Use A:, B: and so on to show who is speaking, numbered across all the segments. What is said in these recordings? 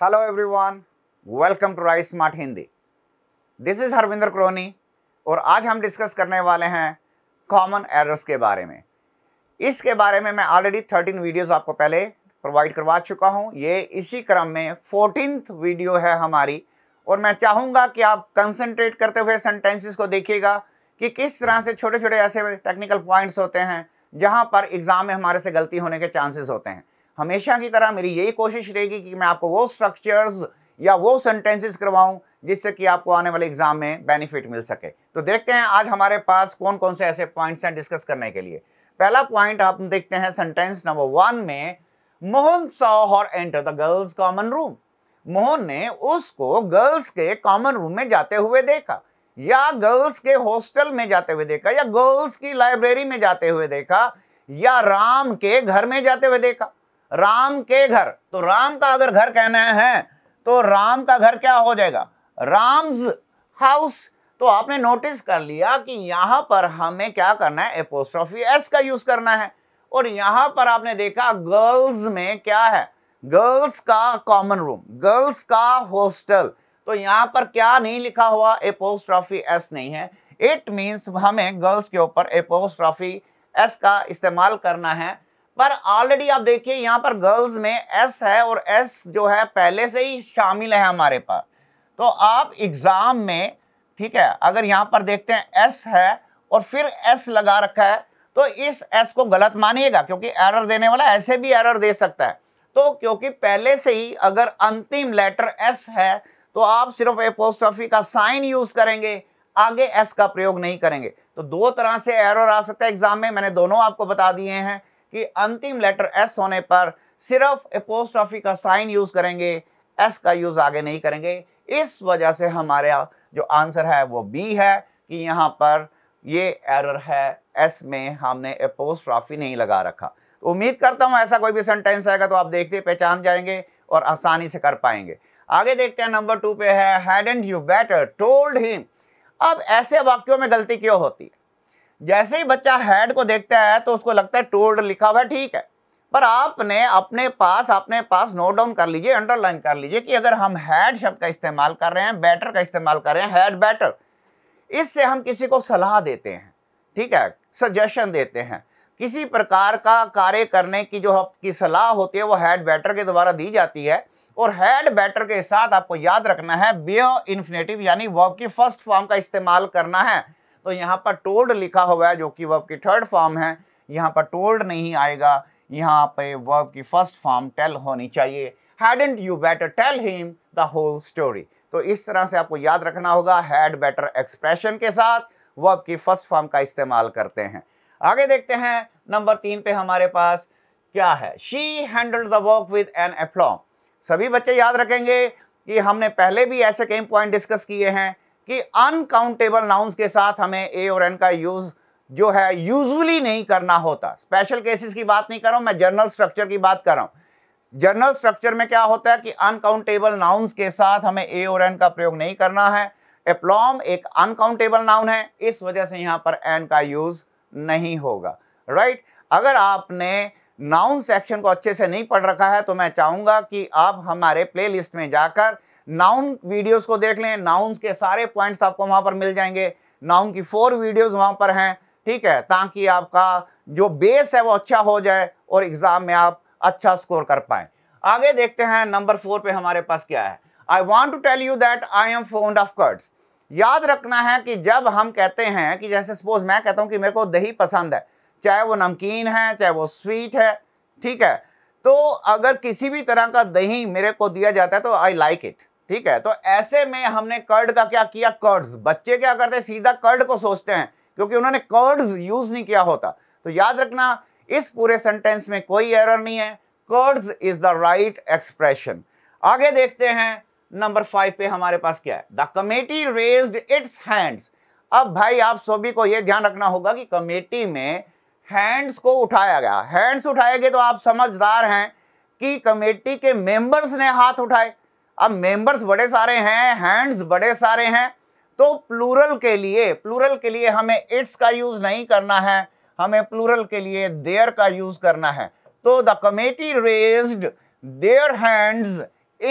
A: Hello everyone, welcome to Rise Smart Hindi. This is Harvinder Kroni और आज हम discuss करने वाले हैं कॉमन एरर्स के बारे में इसके बारे में मैं ऑलरेडी 13 वीडियोस आपको पहले प्रोवाइड करवा चुका हूं ये इसी क्रम में फोर्टीन वीडियो है हमारी और मैं चाहूंगा कि आप कंसंट्रेट करते हुए सेंटेंसेस को देखिएगा कि किस तरह से छोटे छोटे ऐसे टेक्निकल पॉइंट्स होते हैं जहाँ पर एग्ज़ाम में हमारे से गलती होने के चांसेस होते हैं हमेशा की तरह मेरी यही कोशिश रहेगी कि मैं आपको वो स्ट्रक्चर्स या वो सेंटेंसेस करवाऊं जिससे कि आपको आने वाले एग्जाम में बेनिफिट मिल सके तो देखते हैं आज हमारे पास कौन कौन से ऐसे पॉइंट्स हैं डिस्कस करने के लिए पहला पॉइंट आप देखते हैं सेंटेंस नंबर वन में Mohan saw her enter the girls common room Mohan ने उसको गर्ल्स के कॉमन रूम में जाते हुए देखा या गर्ल्स के हॉस्टल में जाते हुए देखा या गर्ल्स की लाइब्रेरी में जाते हुए देखा या राम के घर में जाते हुए देखा राम के घर तो राम का अगर घर कहना है तो राम का घर क्या हो जाएगा राम्स हाउस तो आपने नोटिस कर लिया कि यहां पर हमें क्या करना है एपोस्ट्रॉफी एस का यूज करना है और यहां पर आपने देखा गर्ल्स में क्या है गर्ल्स का कॉमन रूम गर्ल्स का हॉस्टल तो यहां पर क्या नहीं लिखा हुआ एपोस्ट्रॉफी एस नहीं है इट मींस हमें गर्ल्स के ऊपर एपोस्ट्रॉफी एस का इस्तेमाल करना है पर ऑलरेडी आप देखिए यहाँ पर गर्ल्स में एस है और एस जो है पहले से ही शामिल है हमारे पास तो आप एग्ज़ाम में ठीक है अगर यहाँ पर देखते हैं एस है और फिर एस लगा रखा है तो इस एस को गलत मानिएगा क्योंकि एरर देने वाला ऐसे भी एरर दे सकता है तो क्योंकि पहले से ही अगर अंतिम लेटर एस है तो आप सिर्फ ऑफिस का साइन यूज करेंगे आगे एस का प्रयोग नहीं करेंगे तो दो तरह से एरर आ सकता है एग्जाम में मैंने दोनों आपको बता दिए हैं कि अंतिम लेटर एस होने पर सिर्फ एपोस्ट्रॉफी का साइन यूज़ करेंगे एस का यूज़ आगे नहीं करेंगे इस वजह से हमारा जो आंसर है वो बी है कि यहाँ पर ये एरर है एस में हमने एपोस्ट्रॉफी नहीं लगा रखा तो उम्मीद करता हूँ ऐसा कोई भी सेंटेंस आएगा तो आप देखते पहचान जाएंगे और आसानी से कर पाएंगे आगे देखते हैं नंबर टू पे है had and you better told him अब ऐसे वाक्यों में गलती क्यों होती जैसे ही बच्चा हेड को देखता है तो उसको लगता है टोल्ड लिखा हुआ है ठीक है पर आपने अपने पास अपने पास नोट डाउन कर लीजिए अंडरलाइन कर लीजिए कि अगर हम हेड शब्द का इस्तेमाल कर रहे हैं बैटर का इस्तेमाल कर रहे हैं हेड बैटर इससे हम किसी को सलाह देते हैं ठीक है सजेशन देते हैं किसी प्रकार का कार्य करने की जो आपकी सलाह होती है वो हेड बैटर के द्वारा दी जाती है और हेड बैटर के साथ आपको याद रखना है बियो इन्फिनेटिव यानी वर्ब की फर्स्ट फॉर्म का इस्तेमाल करना है तो यहाँ पर टोड लिखा हुआ है जो कि वर्ब की थर्ड फॉर्म है यहाँ पर टोल्ड नहीं आएगा यहाँ पे वर्ब की फर्स्ट फॉर्म टेल होनी चाहिए hadn't you better tell him the whole story तो इस तरह से आपको याद रखना होगा हैड बेटर एक्सप्रेशन के साथ वर्ब की फर्स्ट फॉर्म का इस्तेमाल करते हैं आगे देखते हैं नंबर तीन पे हमारे पास क्या है she handle the work with an aplomb सभी बच्चे याद रखेंगे कि हमने पहले भी ऐसे कई पॉइंट डिस्कस किए हैं कि अनकाउंटेबल नाउन्स के साथ हमें ए और एन का यूज़ जो है यूजुअली नहीं करना होता स्पेशल केसेस की बात नहीं कर रहा हूं मैं जर्नल स्ट्रक्चर की बात कर रहा हूं जर्नल स्ट्रक्चर में क्या होता है कि अनकाउंटेबल नाउन्स के साथ हमें ए और एन का प्रयोग नहीं करना है एप्लॉम एक अनकाउंटेबल नाउन है इस वजह से यहां पर एन का यूज़ नहीं होगा राइट right? अगर आपने नाउन सेक्शन को अच्छे से नहीं पढ़ रखा है तो मैं चाहूंगा कि आप हमारे प्लेलिस्ट में जाकर नाउन वीडियोस को देख लें नाउन्स के सारे पॉइंट्स आपको वहां पर मिल जाएंगे नाउन की फोर वीडियोस वहां पर हैं ठीक है ताकि आपका जो बेस है वो अच्छा हो जाए और एग्ज़ाम में आप अच्छा स्कोर कर पाए आगे देखते हैं नंबर फोर पे हमारे पास क्या है I want to tell you that I am fond of curds याद रखना है कि जब हम कहते हैं कि जैसे सपोज मैं कहता हूँ कि मेरे को दही पसंद है चाहे वो नमकीन है चाहे वो स्वीट है ठीक है तो अगर किसी भी तरह का दही मेरे को दिया जाता है तो आई लाइक इट ठीक है तो ऐसे में हमने कर्ड का क्या किया कर्ड्स बच्चे क्या करते हैं सीधा कर्ड को सोचते हैं क्योंकि उन्होंने कर्ड्स यूज नहीं किया होता तो याद रखना इस पूरे सेंटेंस में कोई एरर नहीं है curds is the right expression आगे देखते हैं नंबर फाइव पे हमारे पास क्या है the committee raise its hands अब भाई आप सभी को यह ध्यान रखना होगा कि कमेटी में हैंड्स को उठाया गया हैंड्स उठाए गए तो आप समझदार हैं कि कमेटी के मेंबर्स ने हाथ उठाए अब मेंबर्स बड़े सारे हैं हैंड्स बड़े सारे हैं तो प्लूरल के लिए प्लूरल के लिए हमें इट्स का यूज़ नहीं करना है हमें प्लूरल के लिए देयर का यूज़ करना है तो the committee raised their hands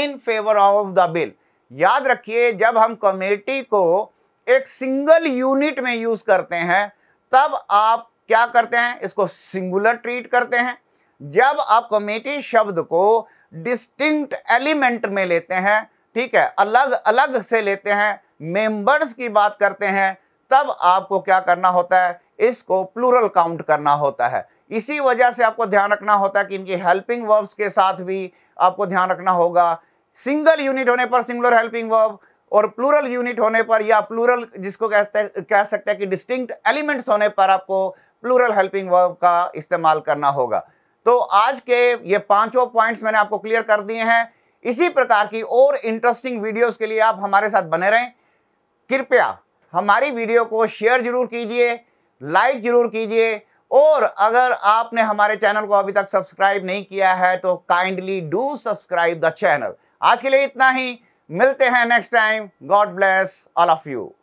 A: in favour of the bill याद रखिए जब हम कमेटी को एक सिंगल यूनिट में यूज़ करते हैं तब आप क्या करते हैं इसको सिंगुलर ट्रीट करते हैं जब आप कमेटी शब्द को डिस्टिंक्ट एलिमेंट में लेते हैं ठीक है अलग अलग से लेते हैं मेंबर्स की बात करते हैं तब आपको क्या करना होता है इसको प्लूरल काउंट करना होता है इसी वजह से आपको ध्यान रखना होता है कि इनकी हेल्पिंग वर्ब्स के साथ भी आपको ध्यान रखना होगा सिंगल यूनिट होने पर सिंगुलर हेल्पिंग वर्ब और प्लूरल यूनिट होने पर या प्लूरल जिसको कहते हैं कह सकते हैं कि डिस्टिंक्ट एलिमेंट्स होने पर आपको प्लूरल हेल्पिंग वर्ब का इस्तेमाल करना होगा तो आज के ये पांचों पॉइंट्स मैंने आपको क्लियर कर दिए हैं इसी प्रकार की और इंटरेस्टिंग वीडियोस के लिए आप हमारे साथ बने रहें कृपया हमारी वीडियो को शेयर जरूर कीजिए लाइक जरूर कीजिए और अगर आपने हमारे चैनल को अभी तक सब्सक्राइब नहीं किया है तो kindly do subscribe the channel आज के लिए इतना ही मिलते हैं next time God bless all of you